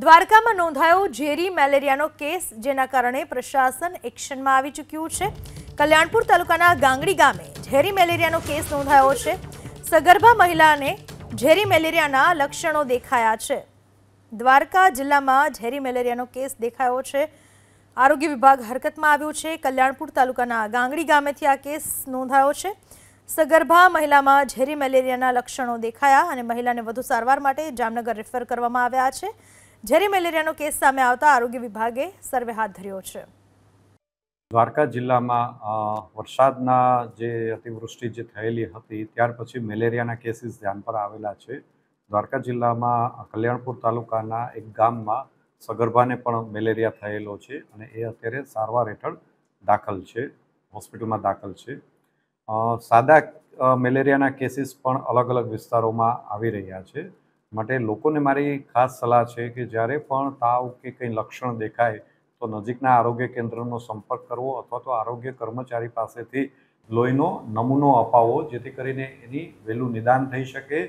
દ્વારકામાં નોંધાયો ઝેરી મેલેરિયાનો કેસ જેના કારણે પ્રશાસન એક્શનમાં આવી ચૂક્યું છે કલ્યાણપુર તાલુકાના ગાંગડી ગામે ઝેરી મેલેરિયાનો કેસ નોંધાયો છે સગર્ભા મહિલાને ઝેરી મેલેરિયાના લક્ષણો દેખાયા છે દ્વારકા જિલ્લામાં ઝેરી મેલેરિયાનો કેસ દેખાયો છે આરોગ્ય વિભાગ હરકતમાં આવ્યો છે કલ્યાણપુર તાલુકાના ગાંગડી ગામેથી આ કેસ નોંધાયો છે સગર્ભા મહિલામાં ઝેરી મેલેરિયાના લક્ષણો દેખાયા અને મહિલાને વધુ સારવાર માટે જામનગર રેફર કરવામાં આવ્યા છે જ્યારે મેલેરિયાનો કેસ સામે આવતા આરોગ્ય વિભાગે સર્વે હાથ ધર્યો છે દ્વારકા જિલ્લામાં વરસાદના જે અતિવૃષ્ટિ જે થયેલી હતી ત્યાર પછી મેલેરિયાના કેસીસ ધ્યાન પર આવેલા છે દ્વારકા જિલ્લામાં કલ્યાણપુર તાલુકાના એક ગામમાં સગર્ભાને પણ મેલેરિયા થયેલો છે અને એ અત્યારે સારવાર હેઠળ દાખલ છે હોસ્પિટલમાં દાખલ છે સાદા મેલેરિયાના કેસીસ પણ અલગ અલગ વિસ્તારોમાં આવી રહ્યા છે માટે લોકોને મારી ખાસ સલાહ છે કે જ્યારે પણ તાવ કે કંઈ લક્ષણ દેખાય તો નજીકના આરોગ્ય કેન્દ્રનો સંપર્ક કરવો અથવા તો આરોગ્ય કર્મચારી પાસેથી લોહીનો નમૂનો અપાવવો જેથી કરીને એની વહેલું નિદાન થઈ શકે